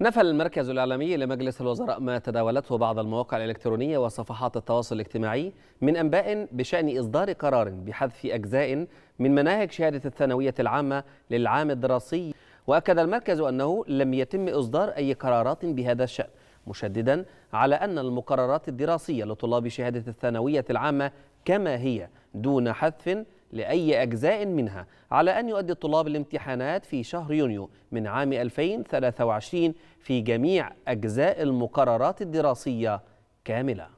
نفى المركز الإعلامي لمجلس الوزراء ما تداولته بعض المواقع الإلكترونية وصفحات التواصل الاجتماعي من أنباء بشأن إصدار قرار بحذف أجزاء من مناهج شهادة الثانوية العامة للعام الدراسي وأكد المركز أنه لم يتم إصدار أي قرارات بهذا الشأن مشددا على أن المقررات الدراسية لطلاب شهادة الثانوية العامة كما هي دون حذف لأي أجزاء منها على أن يؤدي الطلاب الامتحانات في شهر يونيو من عام 2023 في جميع أجزاء المقررات الدراسية كاملة